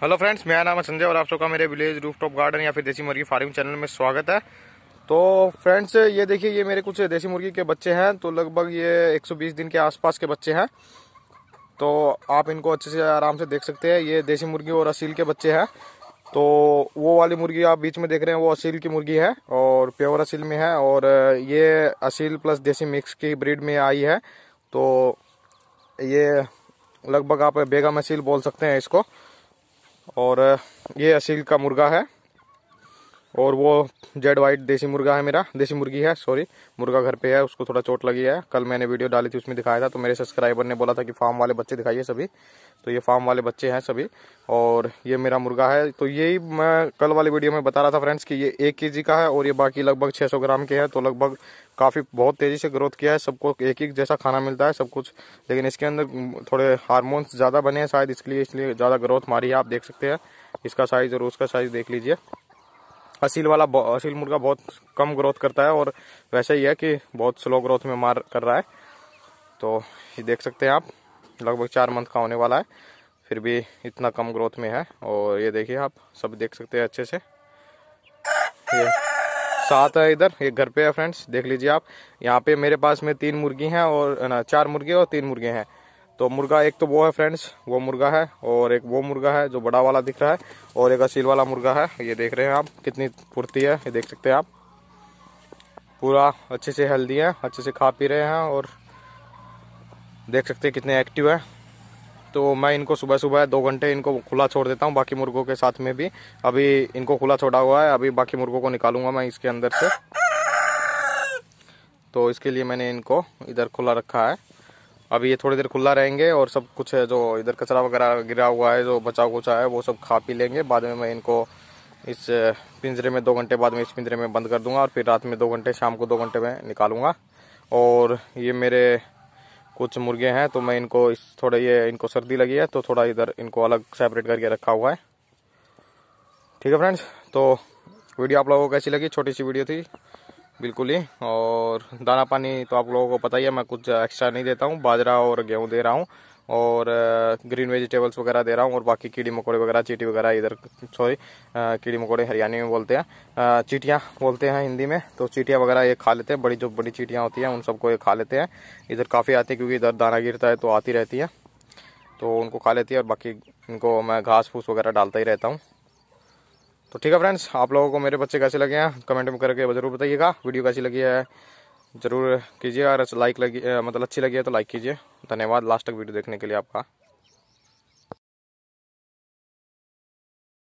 hello friends मेरा नाम है संजय और आप सबका मेरे विलेज रूफटॉप गार्डन या फिर देसी मुर्गी फार्मिंग चैनल में स्वागत है तो फ्रेंड्स ये देखिए ये मेरे कुछ देसी मुर्गी के बच्चे हैं तो लगभग ये 120 दिन के आसपास के बच्चे हैं तो आप इनको अच्छे से आराम से देख सकते हैं ये देसी मुर्गी और असील के बच्चे हैं तो वो वाली मुर्गी आप बीच में देख रहे हैं वो असील की मुर्गी है और प्योर असील में है और ये असील प्लस देसी मिक्स की ब्रीड में आई है तो ये लगभग आप बेगम असील बोल सकते हैं इसको और ये असील का मुर्गा है और वो जेड वाइट देसी मुर्गा है मेरा देसी मुर्गी है सॉरी मुर्गा घर पे है उसको थोड़ा चोट लगी है कल मैंने वीडियो डाली थी उसमें दिखाया था तो मेरे सब्सक्राइबर ने बोला था कि फार्म वाले बच्चे दिखाइए सभी तो ये फार्म वाले बच्चे हैं सभी और ये मेरा मुर्गा है तो यही मैं कल वाली वीडियो में बता रहा था फ्रेंड्स कि ये एक के का है और ये बाकी लगभग छः ग्राम के हैं तो लगभग काफ़ी बहुत तेज़ी से ग्रोथ किया है सबको एक एक जैसा खाना मिलता है सब कुछ लेकिन इसके अंदर थोड़े हारमोन्स ज़्यादा बने हैं शायद इसलिए इसलिए ज़्यादा ग्रोथ मारी है आप देख सकते हैं इसका साइज़ और उसका साइज़ देख लीजिए असील वाला असील मुर्गा बहुत कम ग्रोथ करता है और वैसा ही है कि बहुत स्लो ग्रोथ में मार कर रहा है तो ये देख सकते हैं आप लगभग चार मंथ का होने वाला है फिर भी इतना कम ग्रोथ में है और ये देखिए आप सब देख सकते हैं अच्छे से ये साथ है इधर ये घर पे है फ्रेंड्स देख लीजिए आप यहाँ पे मेरे पास में तीन मुर्गी हैं और ना चार मुर्गे और तीन मुर्गे हैं तो मुर्गा एक तो वो है फ्रेंड्स वो मुर्गा है और एक वो मुर्गा है जो बड़ा वाला दिख रहा है और एक असील वाला मुर्गा है ये देख रहे हैं आप कितनी फुर्ती है ये देख सकते हैं आप पूरा अच्छे से हेल्दी है अच्छे से खा पी रहे हैं और देख सकते हैं कितने एक्टिव है तो मैं इनको सुबह सुबह दो घंटे इनको खुला छोड़ देता हूँ बाकी मुर्गों के साथ में भी अभी इनको खुला छोड़ा हुआ है अभी बाकी मुर्गों को निकालूंगा मैं इसके अंदर से तो इसके लिए मैंने इनको इधर खुला रखा है अभी ये थोड़ी देर खुला रहेंगे और सब कुछ है जो इधर कचरा वगैरह गिरा हुआ है जो बचा कुचा है वो सब खा पी लेंगे बाद में मैं इनको इस पिंजरे में दो घंटे बाद में इस पिंजरे में बंद कर दूंगा और फिर रात में दो घंटे शाम को दो घंटे में निकालूंगा और ये मेरे कुछ मुर्गे हैं तो मैं इनको इस थोड़ा ये इनको सर्दी लगी है तो थोड़ा इधर इनको अलग सेपरेट करके रखा हुआ है ठीक है फ्रेंड्स तो वीडियो आप लोगों को कैसी लगी छोटी सी वीडियो थी बिल्कुल ही और दाना पानी तो आप लोगों को पता ही है मैं कुछ एक्स्ट्रा नहीं देता हूँ बाजरा और गेहूँ दे रहा हूँ और ग्रीन वेजिटेबल्स वगैरह दे रहा हूँ और बाकी कीड़ी मकोड़े वगैरह चीटी वगैरह इधर सॉरी कीड़ी मकोड़े हरियाणी में बोलते हैं चीटियाँ बोलते हैं हिंदी में तो चीटियाँ वगैरह ये खा लेते हैं बड़ी जो बड़ी चीटियाँ होती हैं उन सबको ये खा लेते हैं इधर काफ़ी आती है क्योंकि इधर दाना गिरता है तो आती रहती है तो उनको खा लेती है और बाकी इनको मैं घास फूस वगैरह डालता ही रहता हूँ तो ठीक है फ्रेंड्स आप लोगों को मेरे बच्चे कैसे लगे हैं कमेंट में करके जरूर बताइएगा वीडियो कैसी लगी है जरूर कीजिए और लाइक लगी मतलब अच्छी लगी है तो लाइक कीजिए धन्यवाद लास्ट तक वीडियो देखने के लिए आपका